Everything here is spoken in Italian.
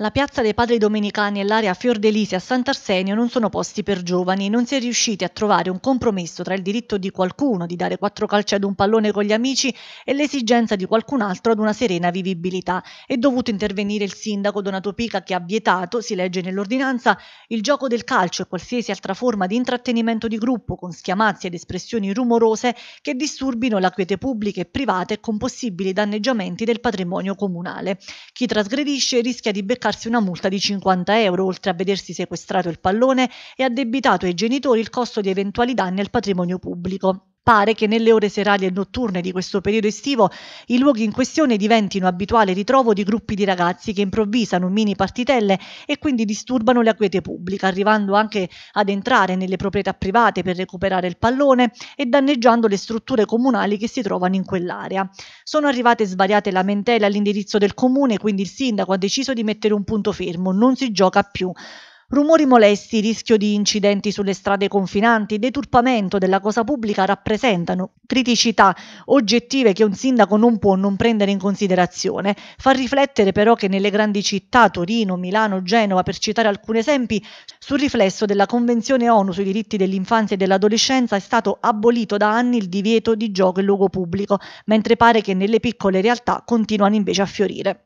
La piazza dei Padri Domenicani e l'area Fiordelisi a Sant'Arsenio non sono posti per giovani, non si è riusciti a trovare un compromesso tra il diritto di qualcuno di dare quattro calci ad un pallone con gli amici e l'esigenza di qualcun altro ad una serena vivibilità. È dovuto intervenire il sindaco Donato Pica che ha vietato, si legge nell'ordinanza, il gioco del calcio e qualsiasi altra forma di intrattenimento di gruppo con schiamazzi ed espressioni rumorose che disturbino la quiete pubblica e privata e con possibili danneggiamenti del patrimonio comunale. Chi trasgredisce rischia di beccare farsi una multa di 50 euro, oltre a vedersi sequestrato il pallone e addebitato ai genitori il costo di eventuali danni al patrimonio pubblico. Pare che nelle ore serali e notturne di questo periodo estivo i luoghi in questione diventino abituale ritrovo di gruppi di ragazzi che improvvisano mini partitelle e quindi disturbano la quiete pubblica, arrivando anche ad entrare nelle proprietà private per recuperare il pallone e danneggiando le strutture comunali che si trovano in quell'area. Sono arrivate svariate lamentele all'indirizzo del comune, quindi il sindaco ha deciso di mettere un punto fermo, non si gioca più. Rumori molesti, rischio di incidenti sulle strade confinanti, deturpamento della cosa pubblica rappresentano criticità oggettive che un sindaco non può non prendere in considerazione. Fa riflettere però che nelle grandi città, Torino, Milano, Genova, per citare alcuni esempi, sul riflesso della Convenzione ONU sui diritti dell'infanzia e dell'adolescenza è stato abolito da anni il divieto di gioco in luogo pubblico, mentre pare che nelle piccole realtà continuano invece a fiorire.